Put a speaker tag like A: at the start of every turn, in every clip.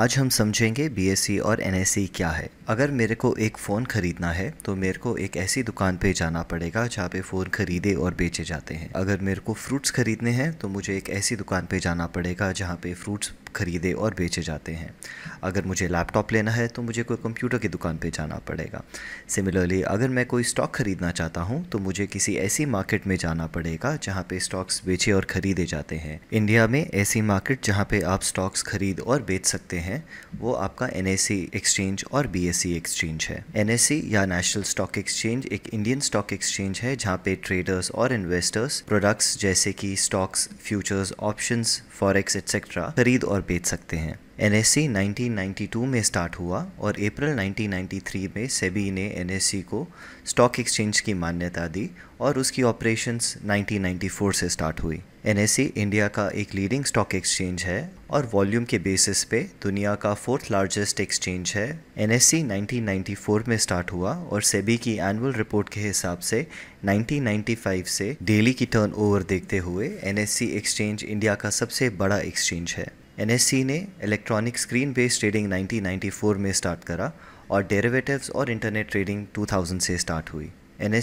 A: आज हम समझेंगे सी और सी क्या है अगर मेरे को एक फ़ोन ख़रीदना है तो मेरे को एक ऐसी दुकान पे जाना पड़ेगा जहाँ पे फ़ोन ख़रीदे और बेचे जाते हैं अगर मेरे को फ्रूट्स ख़रीदने हैं तो मुझे एक ऐसी दुकान पे जाना पड़ेगा जहाँ पे फ्रूट्स ख़रीदे और बेचे जाते हैं अगर मुझे लैपटॉप लेना है तो मुझे कोई कंप्यूटर की दुकान पे जाना पड़ेगा सिमिलरली अगर मैं कोई स्टॉक ख़रीदना चाहता हूँ तो मुझे किसी ऐसी मार्केट में जाना पड़ेगा जहाँ पे स्टॉक्स बेचे और ख़रीदे जाते हैं इंडिया में ऐसी मार्केट जहाँ पे आप स्टॉक्स खरीद और बेच सकते हैं है वो आपका एन एक्सचेंज और बी एक्सचेंज है एन या नेशनल स्टॉक एक्सचेंज एक इंडियन स्टॉक एक्सचेंज है जहाँ पे ट्रेडर्स और इन्वेस्टर्स प्रोडक्ट्स जैसे कि stocks futures options forex etcetera खरीद और बेच सकते हैं एन 1992 में स्टार्ट हुआ और अप्रैल 1993 में सेबी ने एन को स्टॉक एक्सचेंज की मान्यता दी और उसकी ऑपरेशंस 1994 से स्टार्ट हुई एन इंडिया का एक लीडिंग स्टॉक एक्सचेंज है और वॉल्यूम के बेसिस पे दुनिया का फोर्थ लार्जेस्ट एक्सचेंज है एन 1994 में स्टार्ट हुआ और सेबी की एनुअल रिपोर्ट के हिसाब से 1995 से डेली की टर्न देखते हुए एन एक्सचेंज इंडिया का सबसे बड़ा एक्सचेंज है सी ने इलेक्ट्रॉनिक स्क्रीन बेस्ड ट्रेडिंग 1994 में स्टार्ट करा और डेरिवेटिव्स और इंटरनेट ट्रेडिंग 2000 से स्टार्ट हुई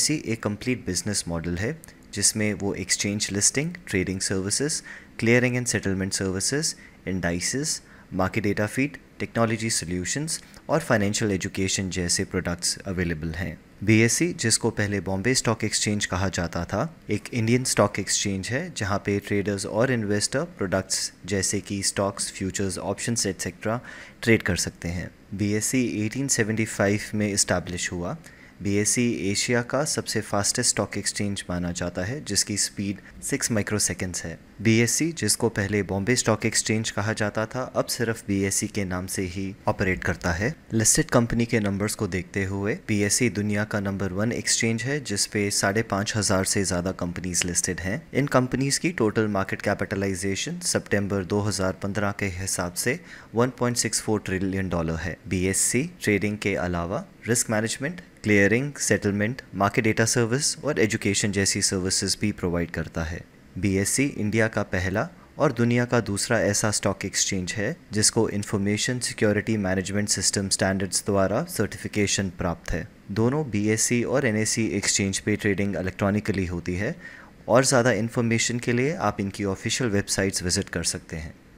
A: सी एक कंप्लीट बिजनेस मॉडल है जिसमें वो exchange listing trading services clearing and settlement services indices market data feed technology solutions और फाइनेंशियल एजुकेशन जैसे प्रोडक्ट्स अवेलेबल हैं बी e, जिसको पहले बॉम्बे स्टॉक एक्सचेंज कहा जाता था एक इंडियन स्टॉक एक्सचेंज है जहां पे ट्रेडर्स और इन्वेस्टर प्रोडक्ट्स जैसे कि stocks futures option etcetera trade कर सकते हैं बी 1875 e में इस्टेब्लिश हुआ बी एशिया का सबसे फास्टेस्ट स्टॉक एक्सचेंज माना जाता है जिसकी स्पीड 6 माइक्रोसेकेंड्स है बी जिसको पहले बॉम्बे स्टॉक एक्सचेंज कहा जाता था अब सिर्फ बी के नाम से ही ऑपरेट करता है लिस्टेड कंपनी के नंबर्स को देखते हुए बी दुनिया का नंबर वन एक्सचेंज है जिसपे साढ़े पाँच हजार से ज़्यादा कंपनीज लिस्टेड हैं इन कंपनीज की टोटल मार्केट कैपिटलाइजेशन सितंबर 2015 के हिसाब से 1.64 ट्रिलियन डॉलर है बी ट्रेडिंग के अलावा risk management clearing settlement market data service और एजुकेशन जैसी सर्विसेज भी प्रोवाइड करता है बी इंडिया का पहला और दुनिया का दूसरा ऐसा स्टॉक एक्सचेंज है जिसको information security management system standards द्वारा सर्टिफिकेशन प्राप्त है दोनों बी और एन एक्सचेंज पे ट्रेडिंग इलेक्ट्रॉनिकली होती है और ज़्यादा इन्फॉर्मेशन के लिए आप इनकी ऑफिशियल वेबसाइट्स विजिट कर सकते हैं